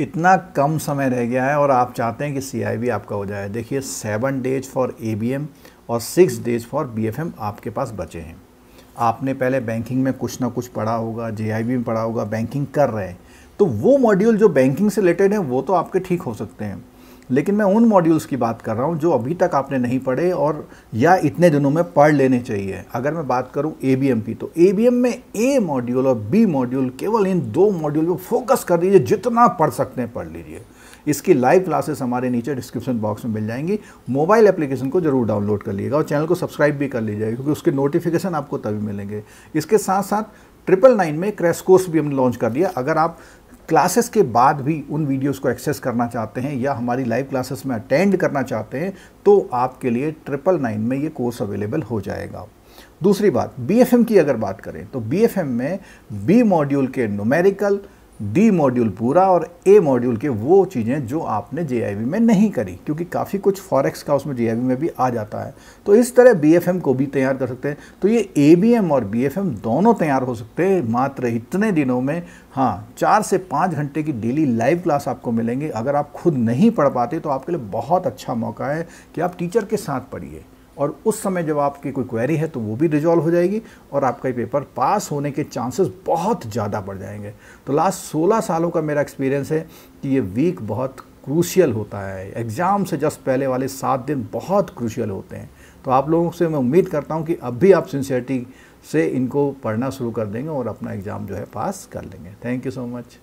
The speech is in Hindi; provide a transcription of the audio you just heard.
इतना कम समय रह गया है और आप चाहते हैं कि सी आपका हो जाए देखिए सेवन डेज फॉर ए और सिक्स डेज फॉर बी आपके पास बचे हैं आपने पहले बैंकिंग में कुछ ना कुछ पढ़ा होगा जे में पढ़ा होगा बैंकिंग कर रहे हैं तो वो मॉड्यूल जो बैंकिंग से रिलेटेड है वो तो आपके ठीक हो सकते हैं लेकिन मैं उन मॉड्यूल्स की बात कर रहा हूँ जो अभी तक आपने नहीं पढ़े और या इतने दिनों में पढ़ लेने चाहिए अगर मैं बात करूँ ए बी एम की तो ए बी एम में ए मॉड्यूल और बी मॉड्यूल केवल इन दो मॉड्यूल पर फोकस कर दीजिए जितना पढ़ सकते हैं पढ़ लीजिए इसकी लाइव क्लासेस हमारे नीचे डिस्क्रिप्शन बॉक्स में मिल जाएंगी मोबाइल एप्लीकेशन को जरूर डाउनलोड कर लीजिएगा और चैनल को सब्सक्राइब भी कर लीजिएगा क्योंकि उसके नोटिफिकेशन आपको तभी मिलेंगे इसके साथ साथ ट्रिपल नाइन में क्रैश कोर्स भी हमने लॉन्च कर दिया अगर आप क्लासेस के बाद भी उन वीडियोस को एक्सेस करना चाहते हैं या हमारी लाइव क्लासेस में अटेंड करना चाहते हैं तो आपके लिए ट्रिपल नाइन में ये कोर्स अवेलेबल हो जाएगा दूसरी बात बी की अगर बात करें तो बी में बी मॉड्यूल के नोमेरिकल डी मॉड्यूल पूरा और ए मॉड्यूल के वो चीज़ें जो आपने जे में नहीं करी क्योंकि काफ़ी कुछ फॉरेक्स का उसमें जे में भी आ जाता है तो इस तरह बी को भी तैयार कर सकते हैं तो ये ए और बी दोनों तैयार हो सकते हैं मात्र इतने दिनों में हाँ चार से पाँच घंटे की डेली लाइव क्लास आपको मिलेंगे अगर आप खुद नहीं पढ़ पाते तो आपके लिए बहुत अच्छा मौका है कि आप टीचर के साथ पढ़िए और उस समय जब आपकी कोई क्वेरी है तो वो भी रिजॉल्व हो जाएगी और आपका पेपर पास होने के चांसेस बहुत ज़्यादा बढ़ जाएंगे तो लास्ट 16 सालों का मेरा एक्सपीरियंस है कि ये वीक बहुत क्रूशियल होता है एग्ज़ाम से जस्ट पहले वाले सात दिन बहुत क्रूशियल होते हैं तो आप लोगों से मैं उम्मीद करता हूँ कि अब भी आप सिंसियरिटी से इनको पढ़ना शुरू कर देंगे और अपना एग्ज़ाम जो है पास कर लेंगे थैंक यू सो मच